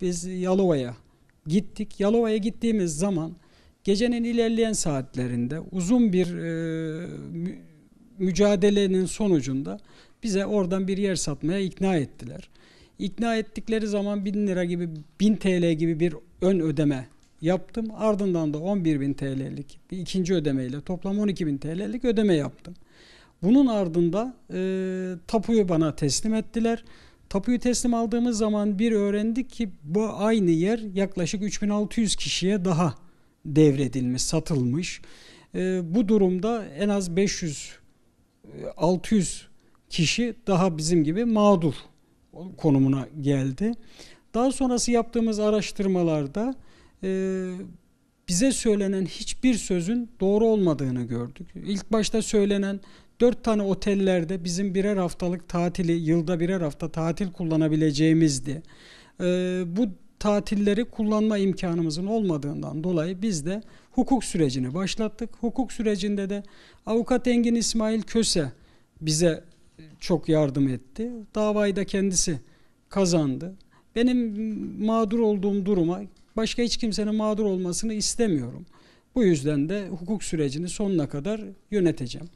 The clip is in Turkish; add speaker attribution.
Speaker 1: biz Yalova'ya gittik. Yalova'ya gittiğimiz zaman gecenin ilerleyen saatlerinde uzun bir e, mücadelenin sonucunda bize oradan bir yer satmaya ikna ettiler. İkna ettikleri zaman 1000 lira gibi 1000 TL gibi bir ön ödeme yaptım. Ardından da 11.000 TL'lik bir ikinci ödemeyle toplam 12.000 TL'lik ödeme yaptım. Bunun ardında e, tapuyu bana teslim ettiler. Tapuyu teslim aldığımız zaman bir öğrendik ki bu aynı yer yaklaşık 3600 kişiye daha devredilmiş, satılmış. E, bu durumda en az 500 600 kişi daha bizim gibi mağdur konumuna geldi. Daha sonrası yaptığımız araştırmalarda e, bize söylenen hiçbir sözün doğru olmadığını gördük. İlk başta söylenen dört tane otellerde bizim birer haftalık tatili, yılda birer hafta tatil kullanabileceğimizdi. Ee, bu tatilleri kullanma imkanımızın olmadığından dolayı biz de hukuk sürecini başlattık. Hukuk sürecinde de avukat Engin İsmail Köse bize çok yardım etti. Davayı da kendisi kazandı. Benim mağdur olduğum duruma Başka hiç kimsenin mağdur olmasını istemiyorum. Bu yüzden de hukuk sürecini sonuna kadar yöneteceğim.